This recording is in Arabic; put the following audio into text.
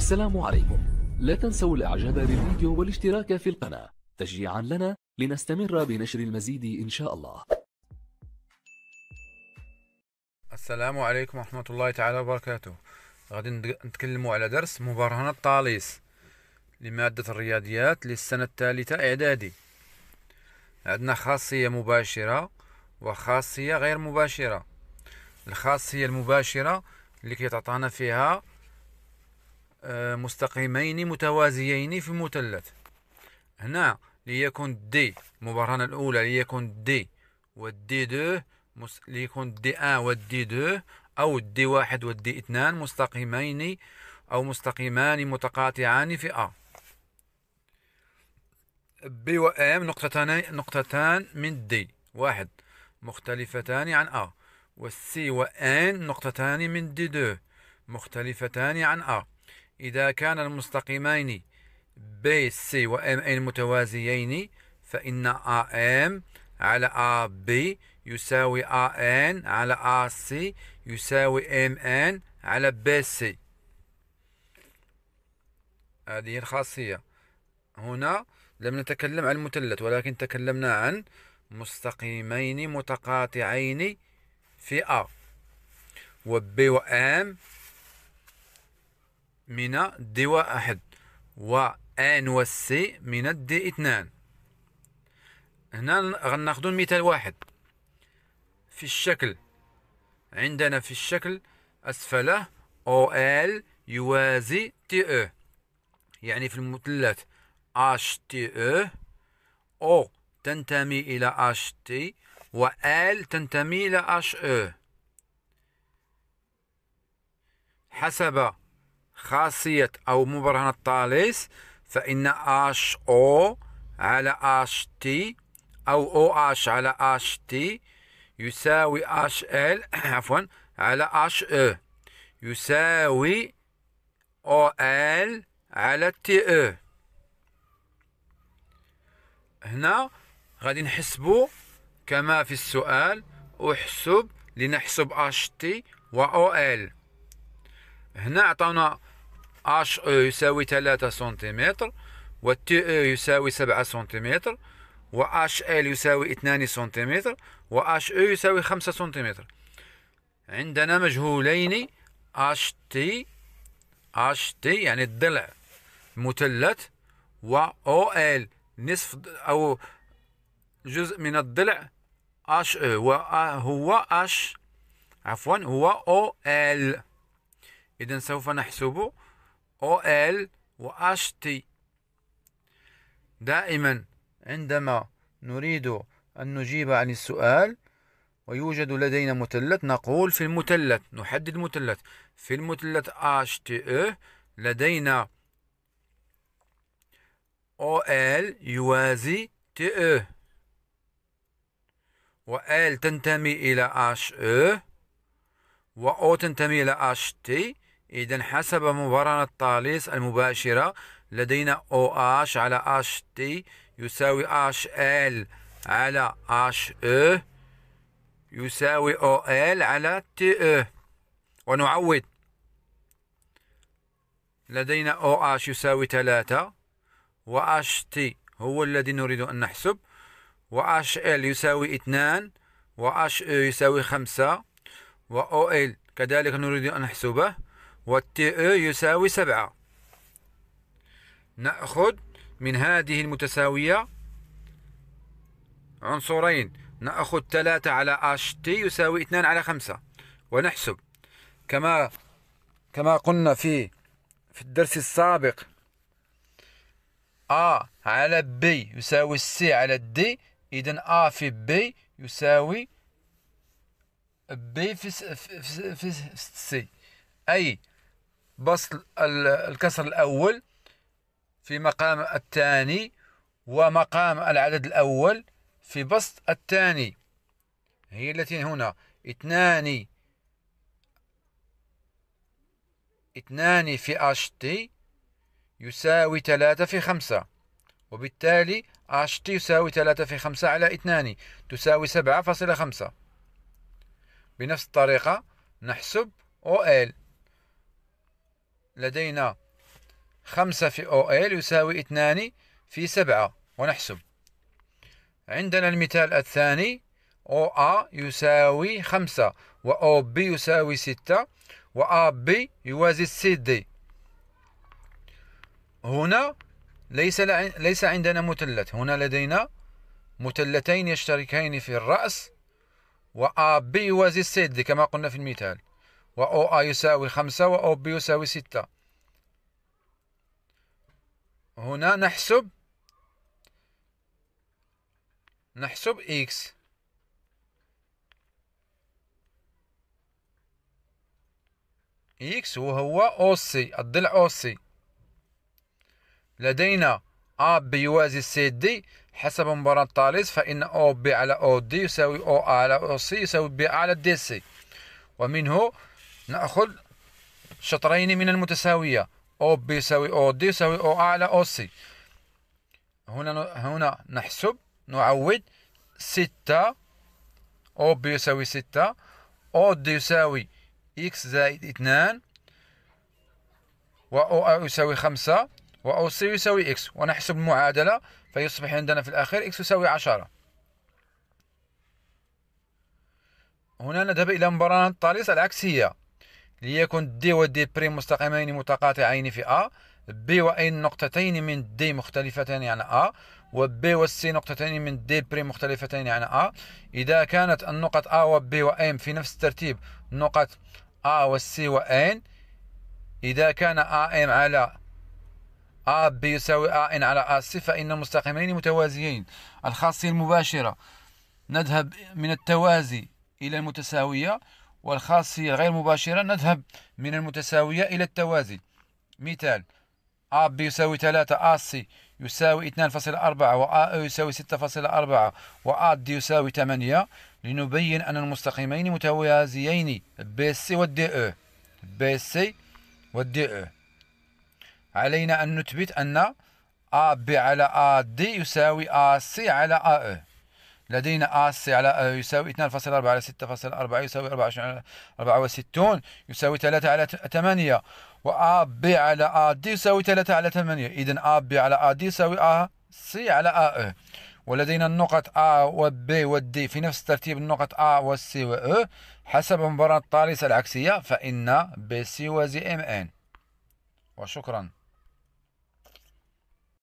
السلام عليكم لا تنسوا الاعجاب بالفيديو والاشتراك في القناة تشجيعا لنا لنستمر بنشر المزيد ان شاء الله السلام عليكم ورحمة الله تعالى وبركاته غادي نتكلموا على درس مبرهنة طاليس لمادة الرياضيات للسنة الثالثة إعدادي عندنا خاصية مباشرة وخاصية غير مباشرة الخاصية المباشرة اللي كيتعطانا فيها آه، مستقيمين متوازيين في مثلث هنا ليكن دي المبرهنة الأولى ليكن دي والدي دو ليكن دي أن والدي دو أو دي واحد والدي اثنان مستقيمين أو مستقيمان متقاطعان في أ ب و ام نقطتان نقطتان من دي واحد مختلفتان عن أ والسي و ان نقطتان من دي دو مختلفتان عن أ إذا كان المستقيمان بي سي ام ان متوازيين فإن ام على بي يساوي ان على سي يساوي ام ان على بي سي هذه الخاصية هنا لم نتكلم عن المثلث ولكن تكلمنا عن مستقيمين متقاطعين في A و وام من دي واحد و سي من الدي اثنان هنا غناخدو المثال واحد في الشكل عندنا في الشكل أسفله أو ال يوازي تي او يعني في المثلث اش تي او او تنتمي إلى اش تي و ال تنتمي إلى اش او حسب خاصية أو مبرهنة طاليس فإن اش أو على اش تي أو او اش على اش تي يساوي اش ال عفوا على اش او يساوي او ال على تي او هنا غادي نحسبو كما في السؤال احسب لنحسب اش تي و او ال هنا عطاونا اش او آه، يساوي 3 سنتيمتر و تي او آه، يساوي 7 سنتيمتر و اش ال يساوي 2 سنتيمتر و اش او يساوي 5 سنتيمتر عندنا مجهولين اش تي اش تي يعني الضلع مثلث و او ال نصف او جزء من الضلع اش او آه، و هو اش عفوا هو او ال اذا سوف نحسب OL و HT دائما عندما نريد أن نجيب عن السؤال ويوجد لدينا مثلث نقول في المثلث نحدد المثلث في المثلث HTE إيه، لدينا OL يوازي TE إيه. ال تنتمي إلى HE و O تنتمي إلى HT إذا حسب مبرهنة طاليس المباشرة لدينا أو أش على أش تي يساوي أش إل على أش أو يساوي أو إل على تي أو ونعوض لدينا أو أش يساوي ثلاثة اش تي هو الذي نريد أن نحسب و اش إل يساوي اثنان و اش أو يساوي خمسة و او إل كذلك نريد أن نحسبه والتي أو يساوي سبعة نأخذ من هذه المتساوية عنصرين نأخذ ثلاثة على اش تي يساوي اثنان على خمسة ونحسب كما كما قلنا في في الدرس السابق ا على بي يساوي سي على دي إذا ا في بي يساوي بي في, في, في, في أي بسط الكسر الأول في مقام الثاني ومقام العدد الأول في بسط الثاني هي التي هنا اثنان اثنان في اش تي يساوي ثلاثة في خمسة وبالتالي اش تي يساوي ثلاثة في خمسة على اثنان تساوي سبعة فاصلة خمسة بنفس الطريقة نحسب او ال لدينا خمسة في أو إل يساوي اثنان في سبعة ونحسب عندنا المثال الثاني أو أ يساوي خمسة وأو بي يساوي ستة وأ بي يوازي سي دي هنا ليس ليس عندنا مثلث هنا لدينا مثلثين يشتركين في الرأس وأ بي يوازي سي دي كما قلنا في المثال و او أ يساوي خمسة او بي يساوي ستة هنا نحسب نحسب إكس إكس وهو أو سي الضلع أو سي لدينا أ بي يوازي سي دي حسب مباراة طاليس فإن أو بي على أو دي يساوي أو على أو سي يساوي بي على دي سي ومنه نأخذ شطرين من المتساوية أو بي يساوي أو دي يساوي أو أعلى أو سي هنا هنا نحسب نعود ستة أو بي يساوي ستة أو دي يساوي إكس زائد اثنان و أو يساوي خمسة او سي يساوي إكس ونحسب المعادلة فيصبح عندنا في الأخير إكس يساوي عشرة هنا نذهب إلى مباراة طاليس العكسية ليكن دي ودي بري مستقيمين متقاطعين في ا بي وإن نقطتين من دي مختلفتين عن A وبي والسي نقطتين من دي بري مختلفتين عن ا إذا كانت النقط ا وبي وإم في نفس الترتيب نقط ا والسي وإن إذا كان ا ام على ا بي يساوي ان على ا سي فإن مستقيمين متوازيين الخاصية المباشرة نذهب من التوازي إلى المتساوية والخاصية غير مباشرة نذهب من المتساوية إلى التوازي مثال AB يساوي 3 AC يساوي 2.4 و e يساوي 6.4 و يساوي 8 لنبين أن المستقيمين متوازيين BC و DE BC و DE علينا أن نثبت أن AB على AD يساوي AC على AE لدينا اس على آه، يساوي 2.4 على 6.4 يساوي 64 يساوي 3 على 8 وآ بي على آ دي يساوي 3 على 8 إذا آ بي على آ دي يساوي آ سي على آ أه ولدينا النقط ا و B و D في نفس ترتيب النقط ا و C و E حسب مباراة طارسة العكسية فإن بي سي و Z M N وشكراً